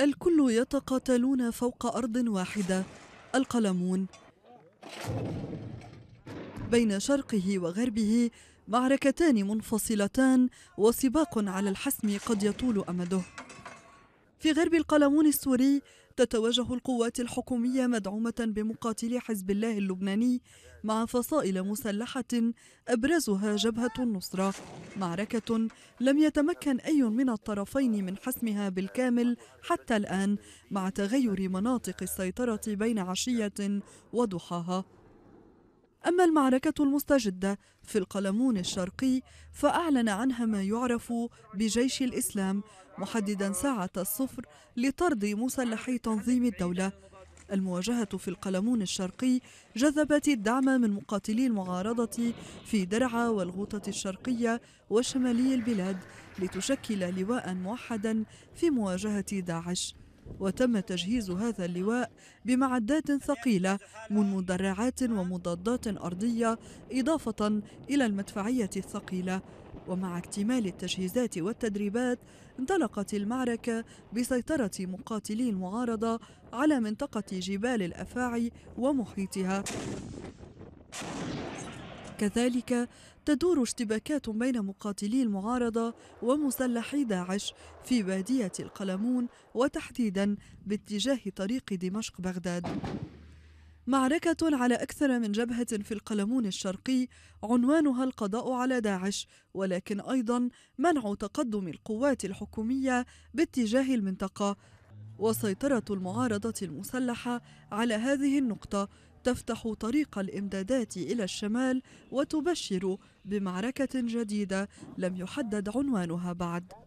الكل يتقاتلون فوق أرض واحدة القلمون بين شرقه وغربه معركتان منفصلتان وسباق على الحسم قد يطول أمده في غرب القلمون السوري تتوجه القوات الحكومية مدعومة بمقاتلي حزب الله اللبناني مع فصائل مسلحة أبرزها جبهة النصرة معركة لم يتمكن أي من الطرفين من حسمها بالكامل حتى الآن مع تغير مناطق السيطرة بين عشية وضحاها أما المعركة المستجدة في القلمون الشرقي فأعلن عنها ما يعرف بجيش الإسلام محددا ساعة الصفر لطرد مسلحي تنظيم الدولة المواجهة في القلمون الشرقي جذبت الدعم من مقاتلي المعارضة في درعا والغوطة الشرقية وشمالي البلاد لتشكل لواء موحدا في مواجهة داعش وتم تجهيز هذا اللواء بمعدات ثقيلة من مدرعات ومضادات أرضية إضافة إلى المدفعية الثقيلة ومع اكتمال التجهيزات والتدريبات انطلقت المعركة بسيطرة مقاتلي المعارضة على منطقة جبال الأفاعي ومحيطها كذلك تدور اشتباكات بين مقاتلي المعارضة ومسلحي داعش في بادية القلمون وتحديدا باتجاه طريق دمشق بغداد معركة على أكثر من جبهة في القلمون الشرقي عنوانها القضاء على داعش ولكن أيضا منع تقدم القوات الحكومية باتجاه المنطقة وسيطرة المعارضة المسلحة على هذه النقطة تفتح طريق الامدادات الى الشمال وتبشر بمعركه جديده لم يحدد عنوانها بعد